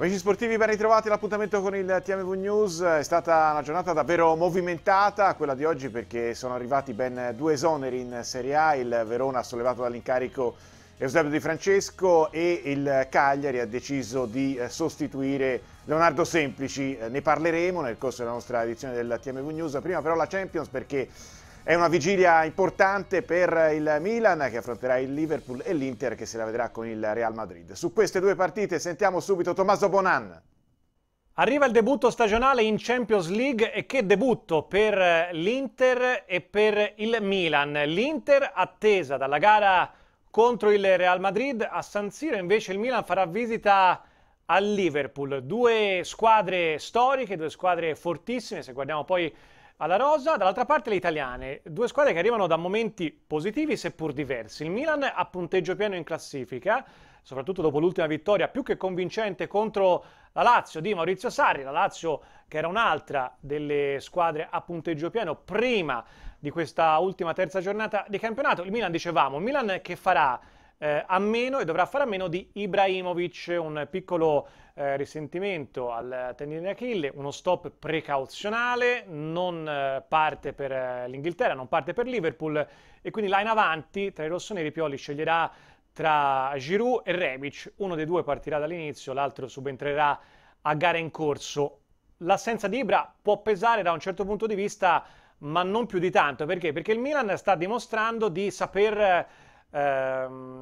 Amici sportivi, ben ritrovati all'appuntamento con il TMV News. È stata una giornata davvero movimentata, quella di oggi, perché sono arrivati ben due esoneri in Serie A. Il Verona ha sollevato dall'incarico Eusebio Di Francesco e il Cagliari ha deciso di eh, sostituire Leonardo Semplici. Eh, ne parleremo nel corso della nostra edizione del TMV News. Prima però la Champions perché è una vigilia importante per il Milan che affronterà il Liverpool e l'Inter che se la vedrà con il Real Madrid. Su queste due partite sentiamo subito Tommaso Bonan. Arriva il debutto stagionale in Champions League e che debutto per l'Inter e per il Milan. L'Inter attesa dalla gara contro il Real Madrid, a San Siro invece il Milan farà visita al Liverpool. Due squadre storiche, due squadre fortissime, se guardiamo poi alla rosa, dall'altra parte le italiane, due squadre che arrivano da momenti positivi seppur diversi. Il Milan a punteggio pieno in classifica, soprattutto dopo l'ultima vittoria più che convincente contro la Lazio di Maurizio Sarri, la Lazio che era un'altra delle squadre a punteggio pieno prima di questa ultima terza giornata di campionato. Il Milan dicevamo, il Milan che farà eh, a meno e dovrà fare a meno di Ibrahimovic, un piccolo eh, risentimento al tendine Achille, uno stop precauzionale, non eh, parte per eh, l'Inghilterra, non parte per Liverpool e quindi là in avanti tra i rossoneri Pioli sceglierà tra Giroud e Rebic, uno dei due partirà dall'inizio, l'altro subentrerà a gara in corso. L'assenza di Ibra può pesare da un certo punto di vista, ma non più di tanto, perché? Perché il Milan sta dimostrando di saper Ehm,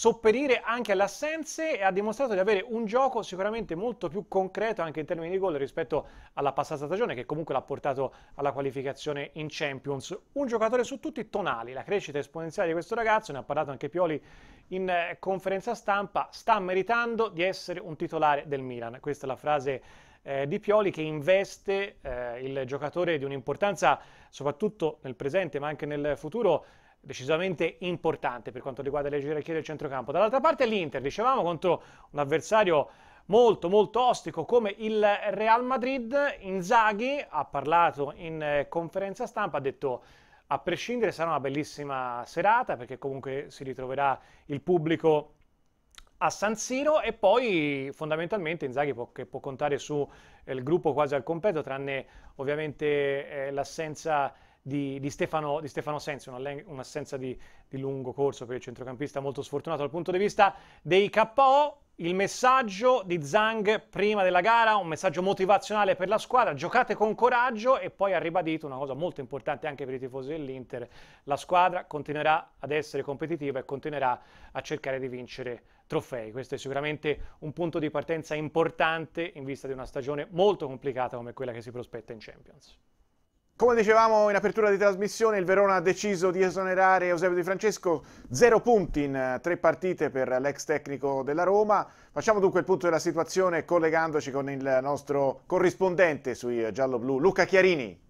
sopperire anche alle assenze e ha dimostrato di avere un gioco sicuramente molto più concreto anche in termini di gol rispetto alla passata stagione che comunque l'ha portato alla qualificazione in Champions. Un giocatore su tutti, Tonali, la crescita esponenziale di questo ragazzo, ne ha parlato anche Pioli in eh, conferenza stampa, sta meritando di essere un titolare del Milan. Questa è la frase eh, di Pioli che investe eh, il giocatore di un'importanza soprattutto nel presente ma anche nel futuro decisamente importante per quanto riguarda le gerarchie del centrocampo. Dall'altra parte l'Inter, dicevamo, contro un avversario molto molto ostico come il Real Madrid, Inzaghi ha parlato in eh, conferenza stampa, ha detto a prescindere sarà una bellissima serata perché comunque si ritroverà il pubblico a San Siro e poi fondamentalmente Inzaghi può, che può contare su eh, gruppo quasi al completo tranne ovviamente eh, l'assenza di, di, Stefano, di Stefano Sensi, un'assenza di, di lungo corso per il centrocampista molto sfortunato dal punto di vista dei KO. Il messaggio di Zhang prima della gara, un messaggio motivazionale per la squadra, giocate con coraggio e poi ha ribadito una cosa molto importante anche per i tifosi dell'Inter, la squadra continuerà ad essere competitiva e continuerà a cercare di vincere trofei. Questo è sicuramente un punto di partenza importante in vista di una stagione molto complicata come quella che si prospetta in Champions. Come dicevamo in apertura di trasmissione, il Verona ha deciso di esonerare Eusebio Di Francesco, zero punti in eh, tre partite per l'ex tecnico della Roma. Facciamo dunque il punto della situazione collegandoci con il nostro corrispondente sui giallo-blu, Luca Chiarini.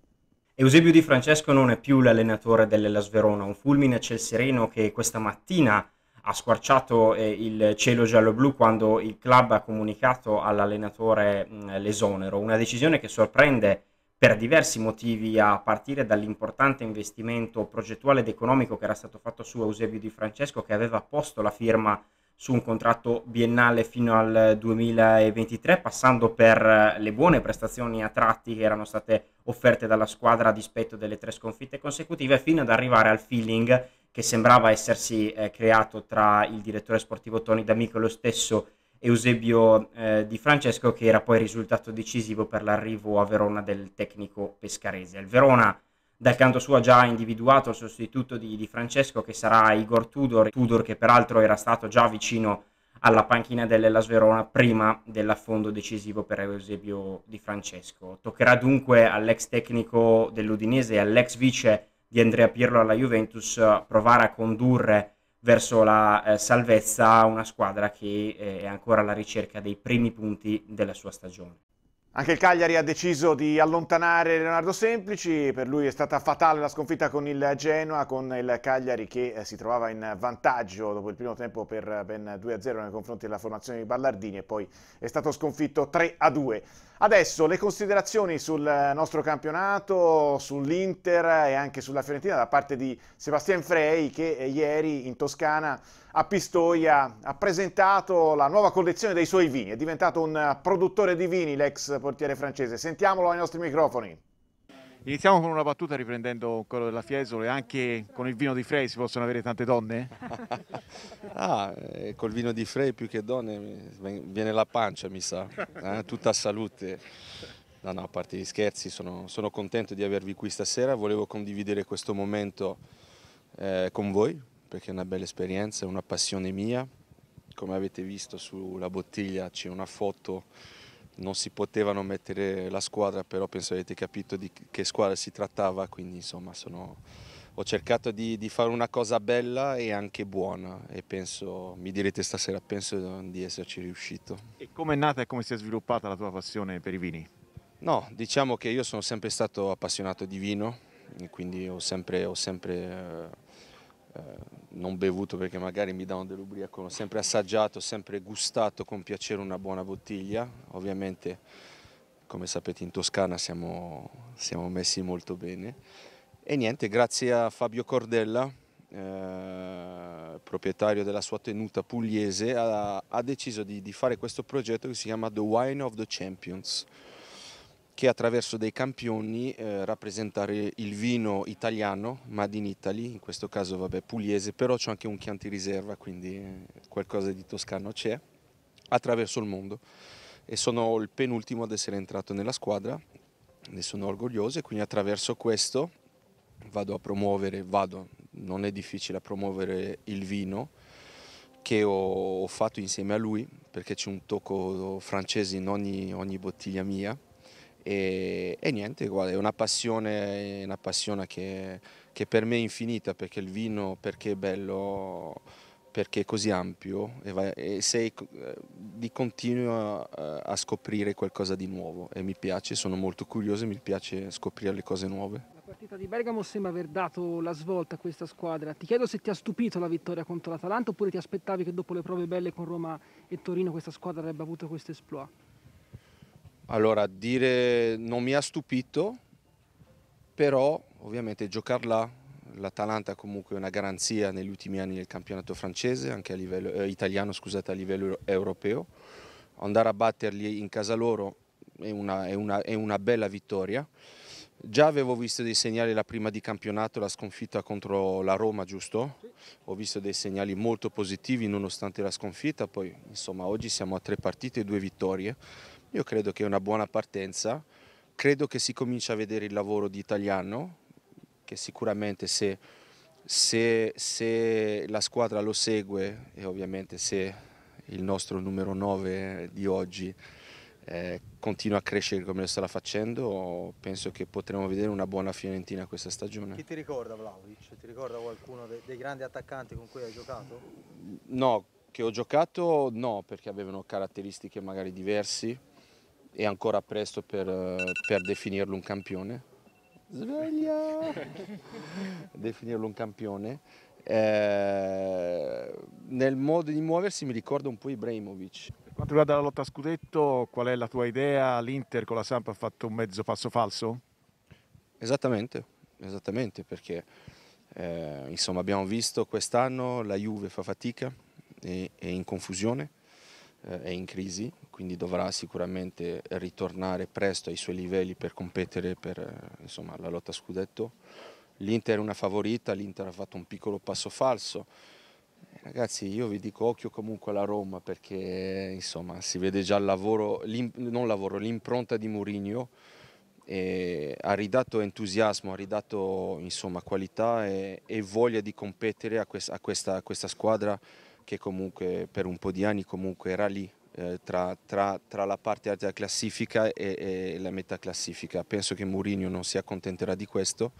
Eusebio Di Francesco non è più l'allenatore dell'Elas Verona, un fulmine a ciel sereno che questa mattina ha squarciato eh, il cielo giallo-blu quando il club ha comunicato all'allenatore mm, l'esonero, una decisione che sorprende per diversi motivi, a partire dall'importante investimento progettuale ed economico che era stato fatto su Eusebio Di Francesco, che aveva posto la firma su un contratto biennale fino al 2023, passando per eh, le buone prestazioni a tratti che erano state offerte dalla squadra a dispetto delle tre sconfitte consecutive, fino ad arrivare al feeling che sembrava essersi eh, creato tra il direttore sportivo Tony D'Amico e lo stesso Eusebio eh, Di Francesco che era poi risultato decisivo per l'arrivo a Verona del tecnico pescarese. Il Verona dal canto suo ha già individuato il sostituto di, di Francesco che sarà Igor Tudor, Tudor che peraltro era stato già vicino alla panchina dell'Elas Verona prima dell'affondo decisivo per Eusebio Di Francesco. Toccherà dunque all'ex tecnico dell'Udinese e all'ex vice di Andrea Pirlo alla Juventus eh, provare a condurre verso la eh, salvezza una squadra che eh, è ancora alla ricerca dei primi punti della sua stagione. Anche il Cagliari ha deciso di allontanare Leonardo Semplici, per lui è stata fatale la sconfitta con il Genoa, con il Cagliari che eh, si trovava in vantaggio dopo il primo tempo per ben 2-0 nei confronti della formazione di Ballardini e poi è stato sconfitto 3-2. Adesso le considerazioni sul nostro campionato, sull'Inter e anche sulla Fiorentina da parte di Sebastian Frey che ieri in Toscana a Pistoia ha presentato la nuova collezione dei suoi vini. È diventato un produttore di vini l'ex portiere francese. Sentiamolo ai nostri microfoni. Iniziamo con una battuta riprendendo quello della Fiesole, anche con il vino di Frey si possono avere tante donne? ah, eh, col vino di Frey più che donne viene la pancia mi sa, eh? tutta salute. No, no, a parte gli scherzi, sono, sono, contento di avervi qui stasera, volevo condividere questo momento eh, con voi perché è una bella esperienza, è una passione mia, come avete visto sulla bottiglia c'è una foto non si potevano mettere la squadra, però penso avete capito di che squadra si trattava, quindi insomma sono, ho cercato di, di, fare una cosa bella e anche buona e penso, mi direte stasera, penso di esserci riuscito. E come è nata e come si è sviluppata la tua passione per i vini? No, diciamo che io sono sempre stato appassionato di vino, quindi ho sempre... Ho sempre eh, eh, non bevuto perché magari mi davano dell'ubriaco, ho sempre assaggiato, sempre gustato con piacere una buona bottiglia, ovviamente come sapete in Toscana siamo, siamo messi molto bene e niente, grazie a Fabio Cordella, eh, proprietario della sua tenuta pugliese, ha, ha deciso di, di fare questo progetto che si chiama The Wine of the Champions, che attraverso dei campioni eh, rappresentare il vino italiano, made in Italy, in questo caso vabbè, pugliese, però c'è anche un Chianti Riserva, quindi eh, qualcosa di toscano c'è, attraverso il mondo. E sono il penultimo ad essere entrato nella squadra, ne sono orgoglioso e quindi attraverso questo vado a promuovere, vado, non è difficile a promuovere il vino che ho, fatto insieme a lui perché c'è un tocco francese in ogni, ogni bottiglia mia e, e niente, guarda, è una passione, una passione che, che, per me è infinita perché il vino, perché è bello, perché è così ampio e, vai, e sei eh, di continuo a, eh, a scoprire qualcosa di nuovo e mi piace, sono molto curioso e mi piace scoprire le cose nuove. La partita di Bergamo sembra aver dato la svolta a questa squadra. Ti chiedo se ti ha stupito la vittoria contro l'Atalanta oppure ti aspettavi che dopo le prove belle con Roma e Torino questa squadra avrebbe avuto questo esploit? Allora, dire non mi ha stupito, però ovviamente giocarla, l'Atalanta è comunque una garanzia negli ultimi anni del campionato francese, anche a livello eh, italiano, scusate, a livello europeo. Andare a batterli in casa loro è una, è una, è una bella vittoria. Già avevo visto dei segnali la prima di campionato, la sconfitta contro la Roma, giusto? Ho visto dei segnali molto positivi nonostante la sconfitta, poi insomma oggi siamo a tre partite e due vittorie io credo che è una buona partenza, credo che si comincia a vedere il lavoro di italiano, che sicuramente se, se, se la squadra lo segue e ovviamente se il nostro numero 9 di oggi eh, continua a crescere come lo sta facendo, penso che potremo vedere una buona Fiorentina questa stagione. Chi ti ricorda Vlaovic? Ti ricorda qualcuno dei, dei grandi attaccanti con cui hai giocato? No, che ho giocato no, perché avevano caratteristiche magari diverse, è ancora presto per, eh, per definirlo un campione. Sveglia! definirlo un campione. Eh, nel modo di muoversi mi ricorda un po' Ibrahimovic. Per quanto riguarda la lotta a scudetto, qual è la tua idea? L'Inter con la Samp ha fatto un mezzo passo falso? Esattamente, esattamente perché eh, insomma, abbiamo visto quest'anno la Juve fa fatica, e, è in confusione, eh, è in crisi, quindi dovrà sicuramente ritornare presto ai suoi livelli per competere per eh, insomma, la lotta scudetto. L'Inter è una favorita, l'Inter ha fatto un piccolo passo falso. Eh, ragazzi, io vi dico occhio comunque alla Roma perché insomma, si vede già il lavoro, l'impronta di Mourinho ha ridato entusiasmo, ha ridato insomma, qualità e, e, voglia di competere a questa, a questa, a questa squadra che comunque per un po' di anni era lì eh, tra, tra, tra, la parte alta classifica e, e la metà classifica. Penso che Mourinho non si accontenterà di questo,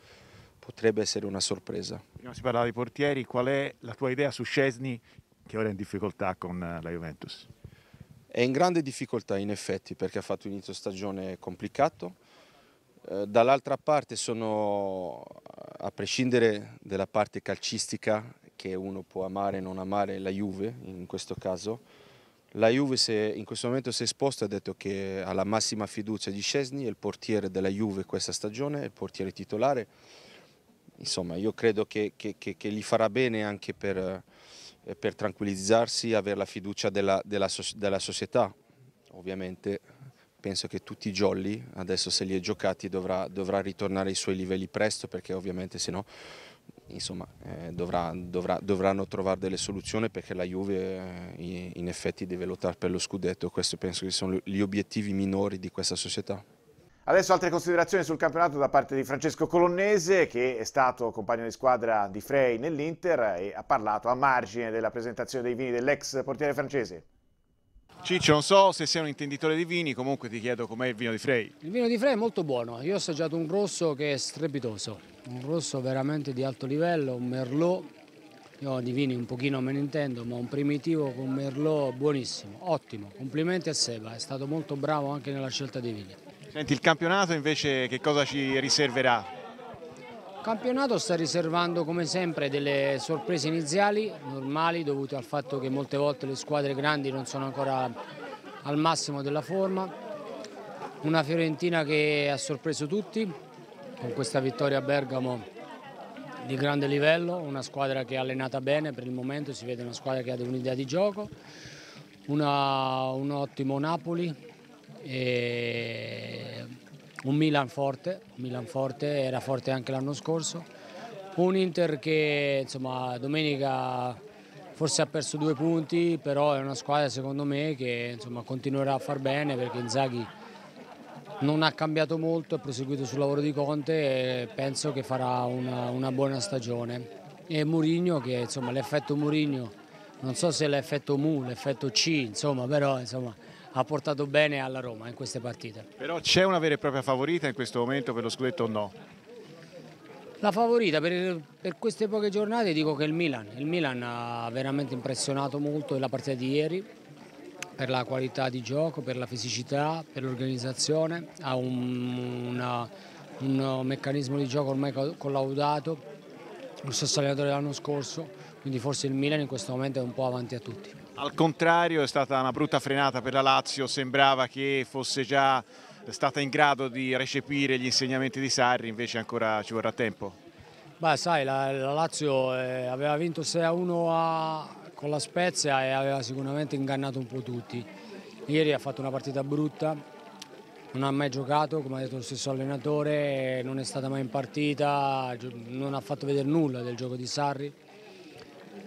potrebbe essere una sorpresa. Prima si parlava di portieri, qual è la tua idea su Scesni che ora è in difficoltà con eh, la Juventus? È in grande difficoltà in effetti perché ha fatto un inizio stagione complicato. Eh, dall'altra parte sono, a prescindere dalla parte calcistica che uno può amare e non amare la Juve in questo caso. La Juve se, in questo momento si è esposta e ha detto che ha la massima fiducia di Scesni, è il portiere della Juve questa stagione, è il portiere titolare. Insomma, io credo che, che, che, che gli farà bene anche per, eh, per tranquillizzarsi, avere la fiducia della, della, della società. Ovviamente penso che tutti i jolly, adesso se li è giocati, dovrà, dovrà ritornare ai suoi livelli presto perché ovviamente se no insomma, eh, dovrà, dovrà, dovranno trovare delle soluzioni perché la Juve eh, in effetti deve lottare per lo scudetto, questi penso che sono gli obiettivi minori di questa società. Adesso altre considerazioni sul campionato da parte di Francesco Colonnese che è stato compagno di squadra di Frey nell'Inter e ha parlato a margine della presentazione dei vini dell'ex portiere francese. Ciccio, non so se sei un intenditore di vini, comunque ti chiedo com'è il vino di Frey. Il vino di Frey è molto buono, io ho assaggiato un rosso che è strepitoso un rosso veramente di alto livello, un merlot, io di vini un pochino me ne intendo, ma un primitivo con merlot buonissimo, ottimo, complimenti a Seba, è stato molto bravo anche nella scelta dei vini. Senti, il campionato invece che cosa ci riserverà? Il campionato sta riservando come sempre delle sorprese iniziali, normali, dovute al fatto che molte volte le squadre grandi non sono ancora al massimo della forma. Una Fiorentina che ha sorpreso tutti, con questa vittoria a Bergamo di grande livello, una squadra che è allenata bene per il momento, si vede una squadra che ha un'idea di gioco, una, un ottimo Napoli e un Milan forte, Milan forte, era forte anche l'anno scorso, un Inter che insomma, domenica forse ha perso due punti, però è una squadra secondo me che insomma, continuerà a far bene perché Inzaghi non ha cambiato molto, ha proseguito sul lavoro di Conte e penso che farà una, una buona stagione. E Murigno, che insomma l'effetto Murigno, non so se l'effetto Mu, l'effetto C, insomma, però insomma, ha portato bene alla Roma in queste partite. Però c'è una vera e propria favorita in questo momento per lo scudetto o no? La favorita per, per, queste poche giornate dico che è il Milan, il Milan ha veramente impressionato molto la partita di ieri, per la qualità di gioco, per la fisicità, per l'organizzazione, ha un, una, un meccanismo di gioco ormai collaudato, lo stesso allenatore dell'anno scorso, quindi forse il Milan in questo momento è un po' avanti a tutti. Al contrario è stata una brutta frenata per la Lazio, sembrava che fosse già stata in grado di recepire gli insegnamenti di Sarri, invece ancora ci vorrà tempo. Beh, sai, la, la Lazio eh, aveva vinto 6-1 a con la Spezia e aveva sicuramente ingannato un po' tutti. Ieri ha fatto una partita brutta, non ha mai giocato, come ha detto lo stesso allenatore, non è stata mai in partita, non ha fatto vedere nulla del gioco di Sarri.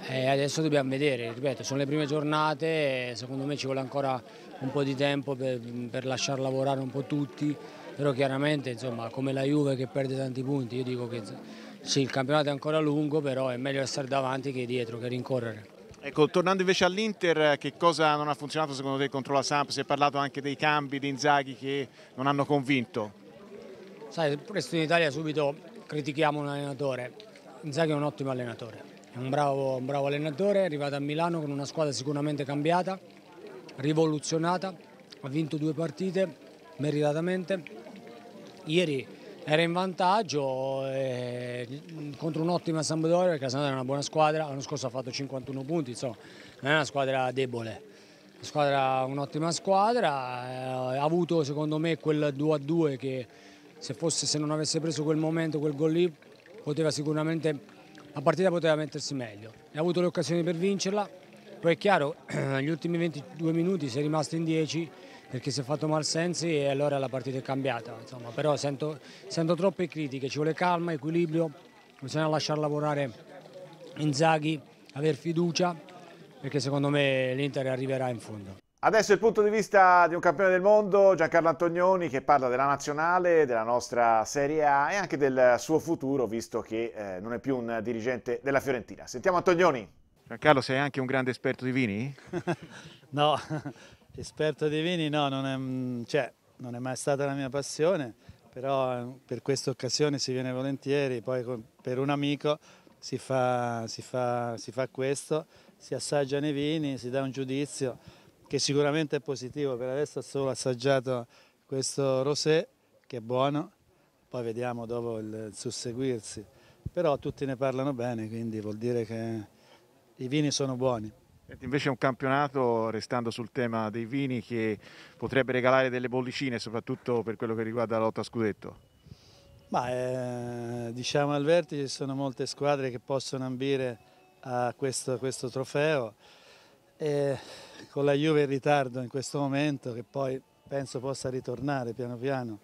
E adesso dobbiamo vedere, ripeto, sono le prime giornate, secondo me ci vuole ancora un po' di tempo per, per lasciar lavorare un po' tutti, però chiaramente insomma, come la Juve che perde tanti punti, io dico che sì, il campionato è ancora lungo, però è meglio essere davanti che dietro, che rincorrere. Ecco, tornando invece all'Inter, che cosa non ha funzionato secondo te contro la Samp? Si è parlato anche dei cambi di Inzaghi che non hanno convinto. Sai, presto in Italia subito critichiamo un allenatore. Inzaghi è un ottimo allenatore, è un bravo, un bravo allenatore, è arrivato a Milano con una squadra sicuramente cambiata, rivoluzionata, ha vinto due partite meritatamente. Ieri era in vantaggio eh, contro un'ottima Sampdoria perché la Sampdoria è una buona squadra, l'anno scorso ha fatto 51 punti, insomma non è una squadra debole, la squadra, un'ottima squadra, eh, ha avuto secondo me quel 2-2 a che se, fosse, se, non avesse preso quel momento, quel gol lì, poteva sicuramente, la partita poteva mettersi meglio, ha avuto le occasioni per vincerla, poi è chiaro, negli ultimi 22 minuti si è rimasto in 10 perché si è fatto mal Sensi e eh, allora la partita è cambiata. Insomma. Però sento, sento troppe critiche, ci vuole calma, equilibrio, bisogna lasciare lavorare Inzaghi, aver fiducia, perché secondo me l'Inter arriverà in fondo. Adesso il punto di vista di un campione del mondo, Giancarlo Antonioni, che parla della nazionale, della nostra Serie A e anche del suo futuro, visto che eh, non è più un dirigente della Fiorentina. Sentiamo Antonioni. Giancarlo, sei anche un grande esperto di vini? no, Esperto dei vini no, non è, mm, cioè, non è mai stata la mia passione, però eh, per questa occasione si viene volentieri, poi con, per un amico si fa, si, fa, si fa questo, si assaggiano i vini, si dà un giudizio che sicuramente è positivo, per adesso ho solo assaggiato questo rosé che è buono, poi vediamo dopo il, il susseguirsi, però tutti ne parlano bene, quindi vuol dire che i vini sono buoni. Invece è un campionato, restando sul tema dei vini, che potrebbe regalare delle bollicine, soprattutto per quello che riguarda la lotta a scudetto. Ma, eh, diciamo al vertice ci sono molte squadre che possono ambire a questo, a questo trofeo. E con la Juve in ritardo in questo momento, che poi penso possa ritornare piano piano,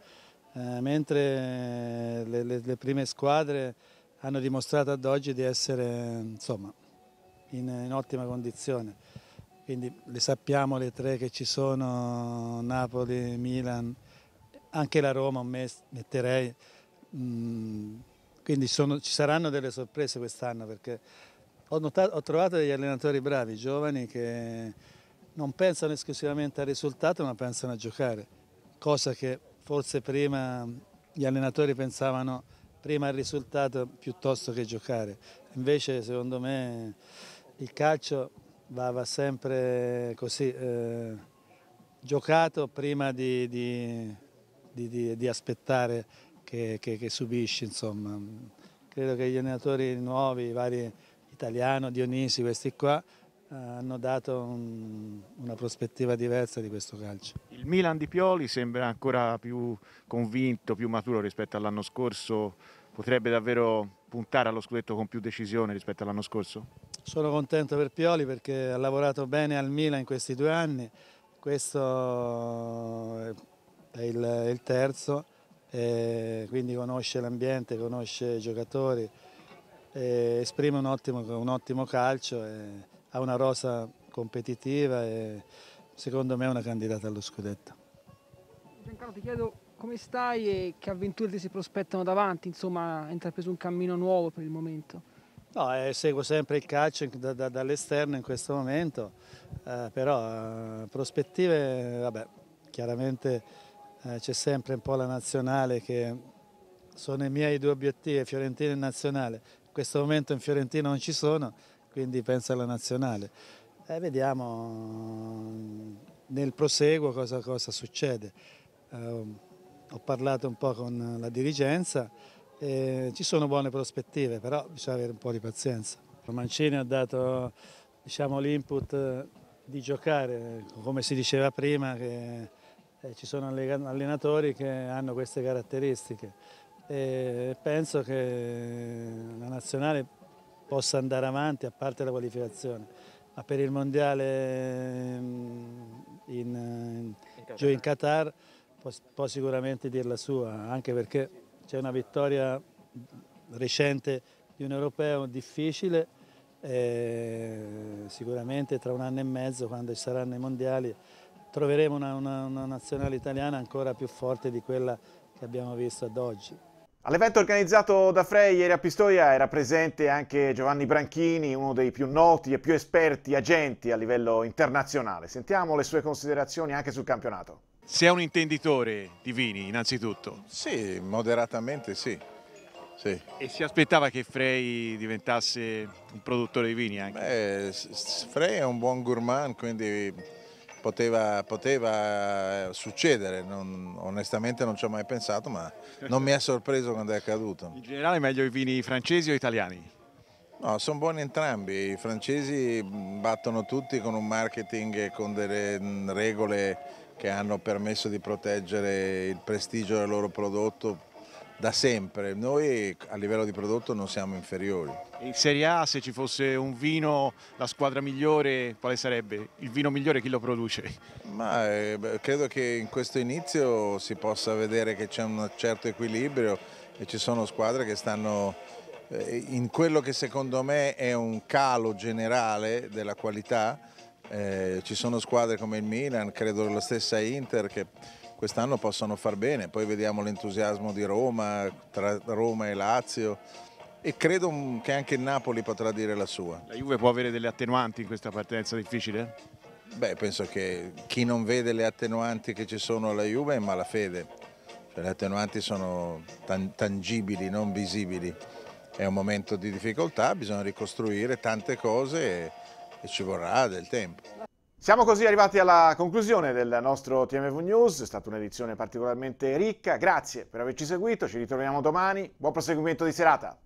eh, mentre le, le, le prime squadre hanno dimostrato ad oggi di essere insomma, in, in ottima condizione. Quindi le sappiamo le tre che ci sono, Napoli, Milan, anche la Roma metterei. Mm, quindi sono, ci saranno delle sorprese quest'anno perché ho, notato, ho trovato degli allenatori bravi, giovani, che non pensano esclusivamente al risultato ma pensano a giocare, cosa che forse prima gli allenatori pensavano prima al risultato piuttosto che giocare. Invece secondo me il calcio va, va sempre così, eh, giocato prima di, di, di, di aspettare che, che, che, subisci. Insomma. Credo che gli allenatori nuovi, i vari Italiano, Dionisi, questi qua, hanno dato un, una prospettiva diversa di questo calcio. Il Milan di Pioli sembra ancora più convinto, più maturo rispetto all'anno scorso, potrebbe davvero puntare allo scudetto con più decisione rispetto all'anno scorso? Sono contento per Pioli perché ha lavorato bene al Milan in questi due anni, questo è il, il terzo, quindi conosce l'ambiente, conosce i giocatori, esprime un ottimo, un ottimo calcio, ha una rosa competitiva e secondo me è una candidata allo scudetto. Giancarlo ti chiedo come stai e che avventure ti si prospettano davanti, insomma hai intrapreso un cammino nuovo per il momento. No, eh, seguo sempre il calcio da, da, dall'esterno in questo momento, eh, però eh, prospettive, vabbè, chiaramente eh, c'è sempre un po' la nazionale che sono i miei due obiettivi, Fiorentina e Nazionale. In questo momento in Fiorentina non ci sono, quindi penso alla Nazionale. vediamo nel proseguo cosa, cosa succede. Eh, ho parlato un po' con la dirigenza, eh, ci sono buone prospettive, però bisogna avere un po' di pazienza. Mancini ha dato diciamo, l'input eh, di giocare, come si diceva prima, che eh, ci sono allenatori che hanno queste caratteristiche. E penso che la nazionale possa andare avanti a parte la qualificazione, ma per il mondiale mm, in, in, in giù in Qatar può, può sicuramente dir la sua, anche perché c'è una vittoria recente di un europeo difficile, eh, sicuramente tra un anno e mezzo, quando ci saranno i mondiali, troveremo una, una, una nazionale italiana ancora più forte di quella che abbiamo visto ad oggi. All'evento organizzato da Frey ieri a Pistoia era presente anche Giovanni Branchini, uno dei più noti e più esperti agenti a livello internazionale. Sentiamo le sue considerazioni anche sul campionato. Se è un intenditore di vini, innanzitutto. Sì, moderatamente sì. Sì. E si aspettava che Frey diventasse un produttore di vini anche? Beh, Frey è un buon gourmand, quindi poteva, poteva eh, succedere. Non, onestamente non ci ho mai pensato, ma non mi ha sorpreso quando è accaduto. In generale meglio i vini francesi o italiani? No, sono buoni entrambi. I francesi battono tutti con un marketing e con delle regole che hanno permesso di proteggere il prestigio del loro prodotto da sempre. Noi a livello di prodotto non siamo inferiori. In Serie A se ci fosse un vino, la squadra migliore, quale sarebbe? Il vino migliore chi lo produce? Ma, eh, credo che in questo inizio si possa vedere che c'è un certo equilibrio e ci sono squadre che stanno eh, in quello che secondo me è un calo generale della qualità eh, ci sono squadre come il Milan, credo la stessa Inter che quest'anno possono far bene, poi vediamo l'entusiasmo di Roma, tra Roma e Lazio e credo che anche il Napoli potrà dire la sua. La Juve può avere delle attenuanti in questa partenza difficile? Beh, penso che chi non vede le attenuanti che ci sono alla Juve è malafede, cioè, le attenuanti sono tangibili, non visibili, è un momento di difficoltà, bisogna ricostruire tante cose. E e ci vorrà del tempo. Siamo così arrivati alla conclusione del nostro TMV News, è stata un'edizione particolarmente ricca, grazie per averci seguito, ci ritroviamo domani, buon proseguimento di serata.